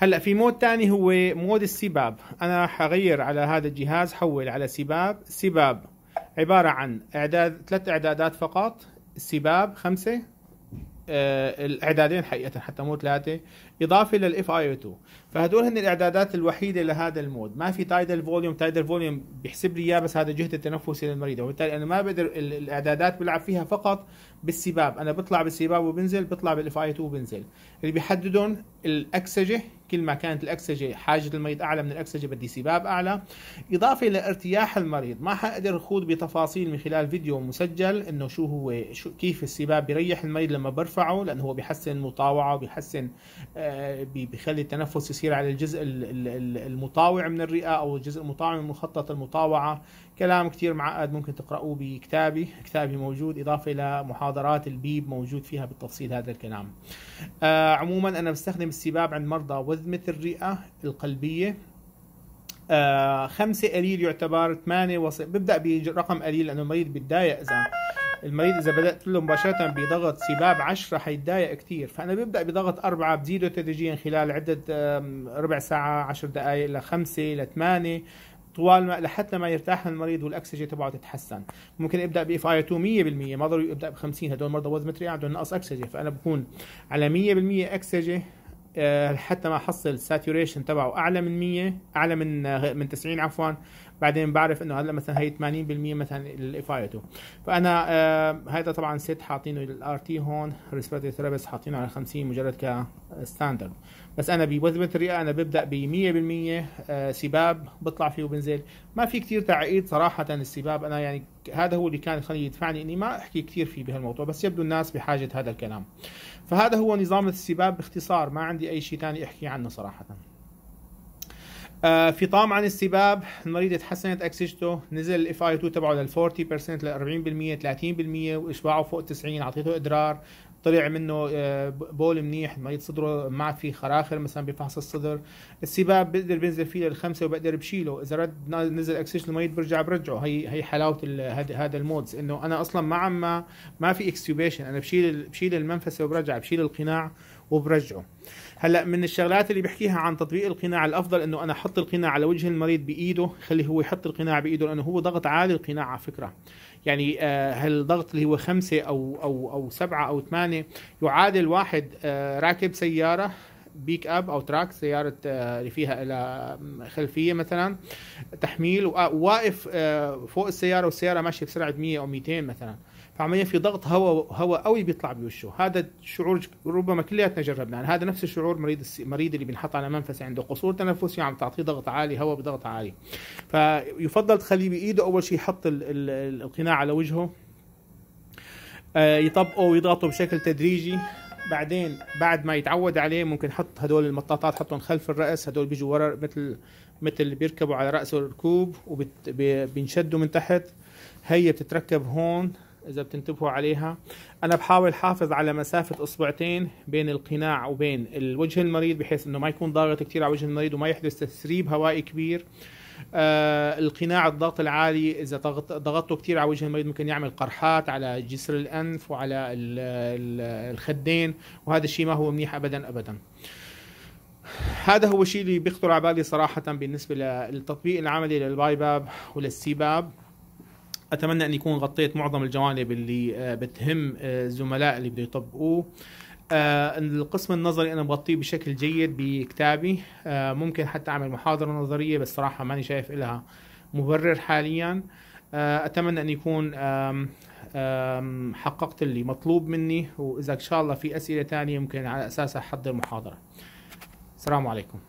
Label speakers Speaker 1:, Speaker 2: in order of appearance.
Speaker 1: هلا في مود ثاني هو مود السباب انا راح اغير على هذا الجهاز حول على سباب سباب عبارة عن اعداد ثلاث اعدادات فقط السباب خمسة آه الاعدادين حقيقة حتى مو ثلاثة اضافه للاف اي او 2 فهدول هن الاعدادات الوحيده لهذا المود ما في تايدل فوليوم تايدل فوليوم بيحسب لي اياه بس هذا جهد التنفسي للمريض وبالتالي انا ما بقدر الاعدادات بلعب فيها فقط بالسباب انا بطلع بالسباب وبنزل بطلع بالاف اي 2 وبنزل اللي بيحددهم الاكسجه كل ما كانت الاكسجه حاجه المريض اعلى من الاكسجه بدي سباب اعلى اضافه لارتياح المريض ما حقدر اخوض بتفاصيل من خلال فيديو مسجل انه شو هو شو كيف السباب بيريح المريض لما برفعه لانه هو بيحسن المطاوعه وبيحسن آه، بيخلي التنفس يصير على الجزء المطاوع من الرئه او الجزء المطاوع من مخطط المطاوعه كلام كثير معقد ممكن تقرأوه بكتابي كتابي موجود إضافة إلى محاضرات البيب موجود فيها بالتفصيل هذا الكلام آه عموما أنا بستخدم السباب عند مرضى وذمة الرئة القلبية آه خمسة قليل يعتبر ثمانية وصل ببدأ برقم قليل لأنه المريض بيتضايق إذا المريض اذا بدات له مباشره بضغط سباب 10 حيتضايق كثير فانا ببدا بضغط 4 بزيده تدريجيا خلال عده ربع ساعه 10 دقائق لخمسه لثمانيه طوال ما لحتى ما يرتاح المريض والاكسجه تبعه تتحسن ممكن ابدا باف اي 2 100% ما ضروري ابدا ب 50 هدول مرضى وزن متري عندهم نقص اكسجه فانا بكون على 100% اكسجه آه، حتى ما احصل ساتوريشن تبعه اعلى من 100 اعلى من آه، من 90 عفوا بعدين بعرف انه هلا مثلا هي 80% مثلا الافايتو فانا آه هذا طبعا ست حاطينه الار تي هون ريسبيرتي ثيرابيست حاطينه على 50 مجرد كستاندرد بس انا بوثبه الرئه انا ببدا ب 100% آه، سباب بطلع فيه وبنزل ما في كثير تعقيد صراحه السباب انا يعني هذا هو اللي كان خليني يدفعني اني ما احكي كثير فيه بهالموضوع بس يبدو الناس بحاجه هذا الكلام فهذا هو نظام السباب باختصار ما عندي اي شيء ثاني احكي عنه صراحه آه في طامع عن السباب المريض تحسنت اكسجته نزل الاف اي 2 تبعه لل 40% لل 40% 30% واشباعه فوق 90 اعطيته ادرار طلع منه آه، بول منيح المريض صدره ما عاد فيه خراخر مثلا بفحص الصدر السباب بقدر بنزل فيه للخمسه وبقدر بشيله اذا رد نزل اكسجين المريض برجع برجعه هي هي حلاوه هذا المودز انه انا اصلا ما عم ما في اكستيوبيشن انا بشيل بشيل المنفسه وبرجع بشيل القناع وبرجعه هلا من الشغلات اللي بحكيها عن تطبيق القناع الافضل انه انا احط القناع على وجه المريض بايده خلي هو يحط القناع بايده لانه هو ضغط عالي القناع على فكره يعني آه، هالضغط اللي هو خمسة أو أو أو سبعة أو ثمانية يعادل واحد آه، راكب سيارة بيك اب او تراك سياره آه، اللي فيها الى خلفيه مثلا تحميل وواقف فوق السياره والسياره ماشيه بسرعه 100 او 200 مثلا فعمليا في ضغط هواء هواء قوي بيطلع بوشه هذا الشعور ربما كلياتنا جربناه يعني هذا نفس الشعور مريض المريض اللي بينحط على منفسه عنده قصور تنفسي عم تعطيه ضغط عالي هواء بضغط عالي فيفضل تخليه بايده اول شيء يحط القناع على وجهه آه، يطبقه ويضغطه بشكل تدريجي بعدين بعد ما يتعود عليه ممكن حط هدول المطاطات حطهم خلف الراس هدول بيجوا ورا مثل مثل بيركبوا على راسه الركوب وبينشدوا من تحت هي بتتركب هون اذا بتنتبهوا عليها انا بحاول حافظ على مسافه اصبعتين بين القناع وبين الوجه المريض بحيث انه ما يكون ضاغط كثير على وجه المريض وما يحدث تسريب هوائي كبير آه القناع الضغط العالي اذا ضغطته كثير على وجه المريض ممكن يعمل قرحات على جسر الانف وعلى الخدين وهذا الشيء ما هو منيح ابدا ابدا هذا هو الشيء اللي بيخطر على بالي صراحه بالنسبه للتطبيق العملي للبايباب وللسيباب اتمنى ان يكون غطيت معظم الجوانب اللي آه، بتهم الزملاء آه، اللي بده يطبقوه آه، القسم النظري انا بغطيه بشكل جيد بكتابي ممكن حتى اعمل محاضره نظريه بس صراحه ماني شايف لها مبرر حاليا اتمنى ان يكون حققت اللي مطلوب مني واذا ان شاء الله في اسئله ثانيه ممكن على اساسها احضر محاضره السلام عليكم